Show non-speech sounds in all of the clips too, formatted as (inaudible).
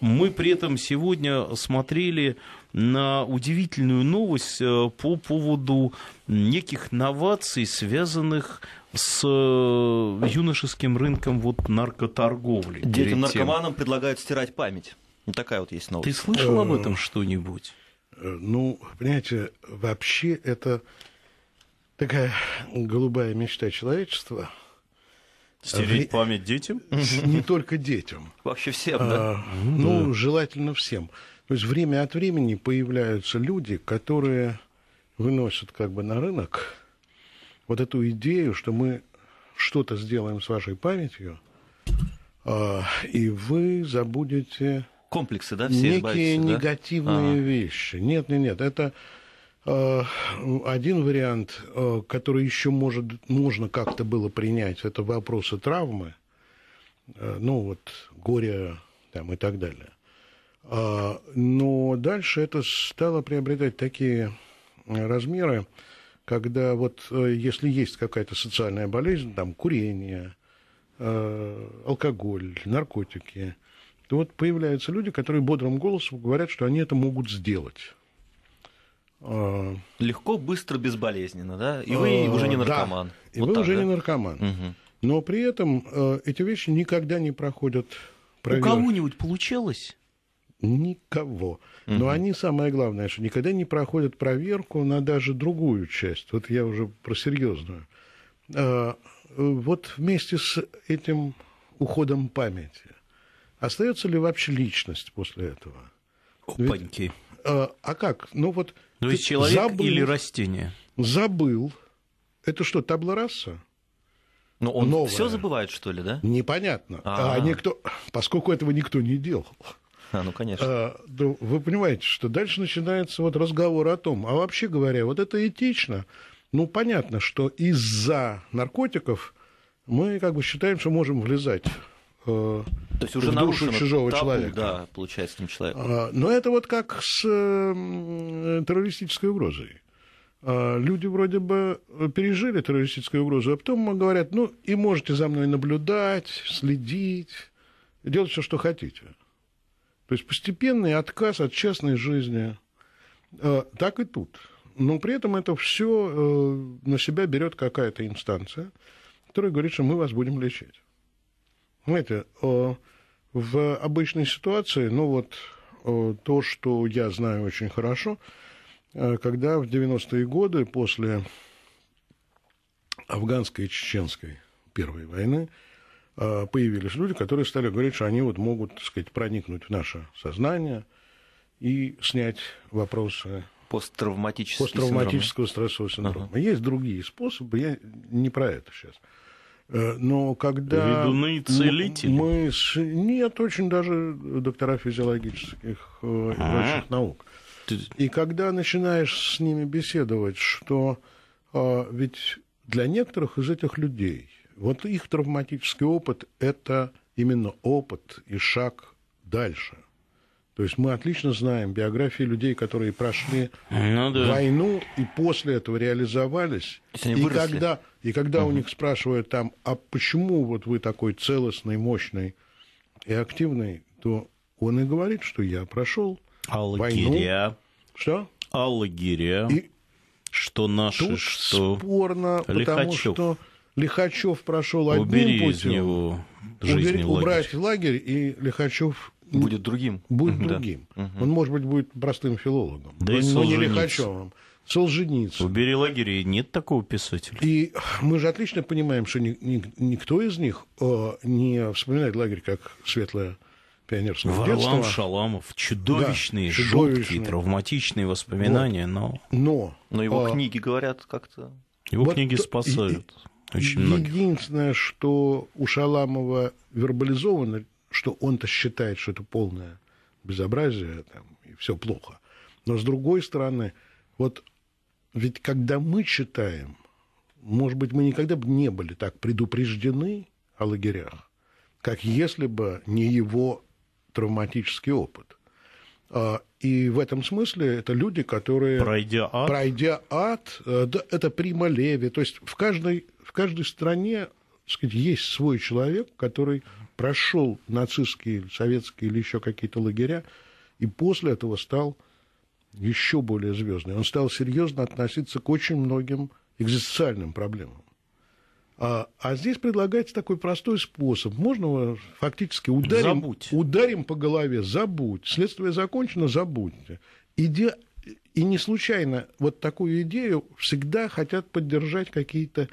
мы при этом сегодня смотрели на удивительную новость э, по поводу неких новаций, связанных с э, юношеским рынком вот наркоторговли. Детям-наркоманам предлагают стирать память. Вот ну, такая вот есть новость. Ты слышал об э, этом что-нибудь? Ну, понимаете, вообще это такая голубая мечта человечества – Стереть Ре... память детям? Не только детям. Вообще всем, а, да? Ну, желательно всем. То есть время от времени появляются люди, которые выносят как бы на рынок вот эту идею, что мы что-то сделаем с вашей памятью, а, и вы забудете комплексы, да, все некие избавиться, негативные да? вещи. Нет, нет, нет, это Э, один вариант, э, который еще может, можно как-то было принять, это вопросы травмы, э, ну вот горя там, и так далее. Но дальше это стало приобретать такие размеры, когда вот если есть какая-то социальная болезнь, там курение, алкоголь, наркотики, то вот появляются люди, которые бодрым голосом говорят, что они это могут сделать. Э, Легко, быстро, безболезненно, да? И вы э, уже не наркоман. Да, и вот вы так, уже да? не наркоман. Угу. Но при этом э, эти вещи никогда не проходят проверки. У кого-нибудь получилось? Никого. Угу. Но они, самое главное, что никогда не проходят проверку на даже другую часть. Вот я уже про серьезную. Вот вместе с этим уходом памяти остается ли вообще личность после этого? Опаньки. Ведь Э, а как? Ну вот. То ну есть человек забыл, или растение? Забыл. Это что, табла Но ну, он Новое. все забывает, что ли, да? Непонятно. А, А-а-а. А никто, поскольку этого никто не делал. А, ну, конечно. А, ну, вы понимаете, что дальше начинается вот разговор о том, а вообще говоря, вот это этично. Ну, понятно, что из-за наркотиков мы как бы считаем, что можем влезать Э, То есть уже в душу чужого табу, человека. Да, получается, этим человек. А, но это вот как с э, террористической угрозой. А, люди вроде бы пережили террористическую угрозу, а потом говорят, ну и можете за мной наблюдать, следить, делать все, что хотите. То есть постепенный отказ от частной жизни. А, так и тут. Но при этом это все э, на себя берет какая-то инстанция, которая говорит, что мы вас будем лечить. Понимаете, э, в обычной ситуации, ну вот э, то, что я знаю очень хорошо, э, когда в 90-е годы после афганской и чеченской первой войны появились люди, которые стали говорить, что они вот могут, так сказать, проникнуть в наше сознание и снять вопросы посттравматического синдром. стрессового синдрома. Ага. Есть другие способы, я не про это сейчас. Э, но когда... Ведуны целители? Мы с... Нет, очень даже доктора физиологических э, и а. наук. И когда начинаешь с ними беседовать, что э, ведь для некоторых из этих людей вот их травматический опыт – это именно опыт и шаг дальше – то есть мы отлично знаем биографии людей, которые прошли ну, да. войну и после этого реализовались. И когда, и когда угу. у них спрашивают там, а почему вот вы такой целостный, мощный и активный, то он и говорит, что я прошел Аллагеря. войну. Что? Аллагеря. И что наши, тут что... спорно, Лихачев. потому что Лихачев прошел одним Убери путем. Из него жизнь убери, убрать лагерь, и Лихачев Будет другим. Будет другим. Угу. Он, может быть, будет простым филологом, да но, но не Лихачевым. Солженицын. В Берелагере нет такого писателя. И мы же отлично понимаем, что ни, ни, никто из них э, не вспоминает лагерь как светлое пионерского Варлам детства. Шаламов. Чудовищные, да, чудовищные, жуткие, травматичные воспоминания, вот. но... Но, но его а... книги говорят как-то... Его вот книги спасают. И, очень многих. Единственное, что у Шаламова вербализовано что он-то считает, что это полное безобразие, там, и все плохо. Но с другой стороны, вот ведь когда мы читаем, может быть, мы никогда бы не были так предупреждены о лагерях, как если бы не его травматический опыт. А, и в этом смысле это люди, которые... Пройдя ад. Пройдя ад, э, да, это прима леви. То есть в каждой, в каждой стране сказать, есть свой человек, который прошел нацистские, советские или еще какие-то лагеря, и после этого стал еще более звездный. Он стал серьезно относиться к очень многим экзистенциальным проблемам. А, а здесь предлагается такой простой способ. Можно фактически ударим, забудь. ударим по голове, забудь. Следствие закончено, забудьте. Иди, и не случайно вот такую идею всегда хотят поддержать какие-то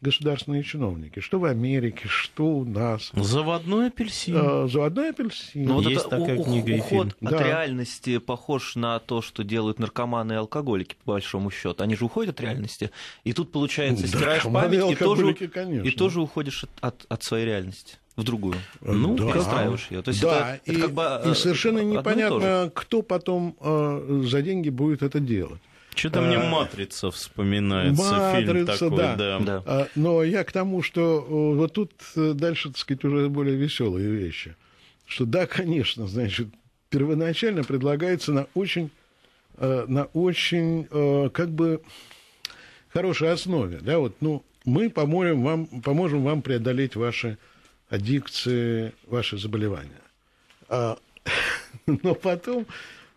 государственные чиновники, что в Америке, что у нас. Заводной апельсин. Э, заводной апельсин. Ну, вот Есть это такая у- книга уход фильм. от да. реальности похож на то, что делают наркоманы и алкоголики, по большому счету. Они же уходят от реальности. И тут, получается, ну, стираешь память и тоже, и тоже уходишь от, от, от своей реальности в другую. Э, ну, да. перестраиваешь ее. То есть да, это, и, как бы, и совершенно непонятно, кто потом э, за деньги будет это делать. Что-то мне а, «Матрица» вспоминается, «Матрица», фильм такой, да. да. да. А, но я к тому, что вот тут э, дальше, так сказать, уже более веселые вещи. Что да, конечно, значит, первоначально предлагается на очень, э, на очень, э, как бы, хорошей основе, да, вот, ну, мы поможем вам, поможем вам преодолеть ваши аддикции, ваши заболевания. А, (laughs) но потом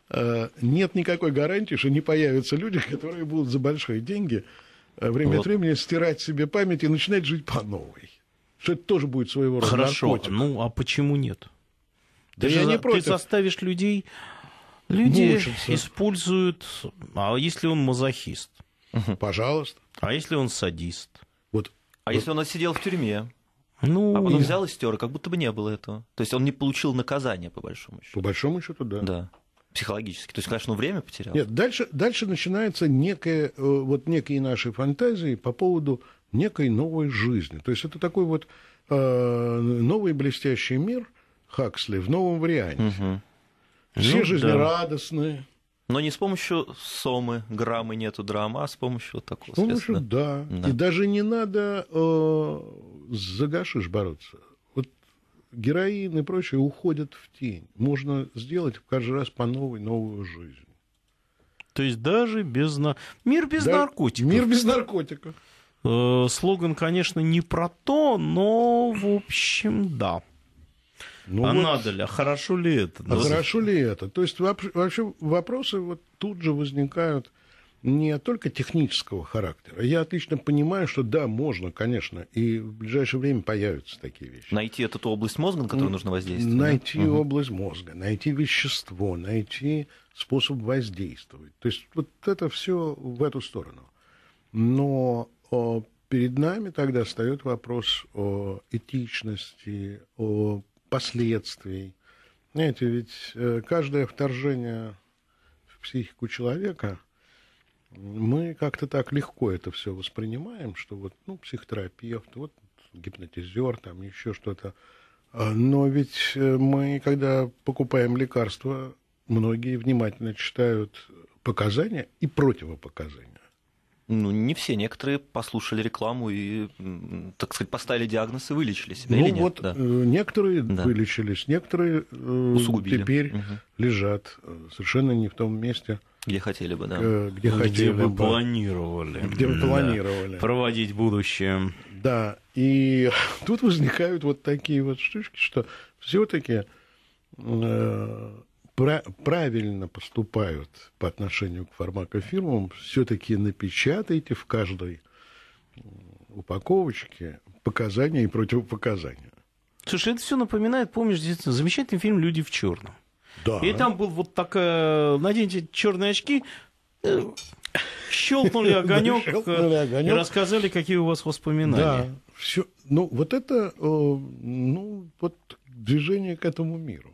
Э, нет никакой гарантии, что не появятся люди, которые будут за большие деньги э, время вот. от времени стирать себе память и начинать жить по новой. Что это тоже будет своего рода Хорошо, наркотик. ну а почему нет? Да ты, я не против. ты заставишь людей... Люди мучатся. используют... А если он мазохист? Пожалуйста. А если он садист? Вот, а вот. если он сидел в тюрьме? Ну, а потом взял и стер, как будто бы не было этого. То есть он не получил наказание, по большому счету. По большому счету, да. Да психологически. То есть, конечно, время потерял. Нет, дальше, дальше начинается некая, э, вот некие наши фантазии по поводу некой новой жизни. То есть это такой вот э, новый блестящий мир Хаксли в новом варианте. Угу. Все ну, жизнерадостные. Да. Но не с помощью сомы, граммы нету драма, а с помощью вот такого. С помощью, да. да. И даже не надо э, за гашиш бороться героин и прочее уходят в тень. Можно сделать каждый раз по новой новую жизнь. То есть даже без... На... Мир без да, наркотиков. Мир без наркотиков. Э, слоган, конечно, не про то, но, в общем, да. Ну, а вот, надо ли, а хорошо ли это? А хорошо ли это? То есть вообще вопросы вот тут же возникают не только технического характера. Я отлично понимаю, что да, можно, конечно, и в ближайшее время появятся такие вещи. Найти эту область мозга, на которую ну, нужно воздействовать? Найти да? область мозга, найти вещество, найти способ воздействовать. То есть вот это все в эту сторону. Но о, перед нами тогда встает вопрос о этичности, о последствиях. Знаете, ведь э, каждое вторжение в психику человека – мы как-то так легко это все воспринимаем, что вот, ну, психотерапевт, вот гипнотизер, там еще что-то. А, но ведь э, мы, когда покупаем лекарства, многие внимательно читают показания и противопоказания. Ну, не все. Некоторые послушали рекламу и, так сказать, поставили диагноз и вылечили себя. Ну, или нет? вот да. Э, некоторые да. вылечились, некоторые э, Усугубили. теперь угу. лежат совершенно не в том месте – где хотели бы, да. Э, где, где хотели бы. планировали. Где бы планировали. Проводить будущее. Да, и (laughs) тут возникают вот такие вот штучки, что все-таки э, правильно поступают по отношению к фармакофирмам, все-таки напечатайте в каждой упаковочке показания и противопоказания. Слушай, это все напоминает, помнишь, действительно замечательный фильм «Люди в черном». Да. И там был вот такая, наденьте черные очки, щелкнули огонек, щелкнули э, огонек и рассказали, какие у вас воспоминания. Да. Все, ну, вот это, э, ну, вот движение к этому миру.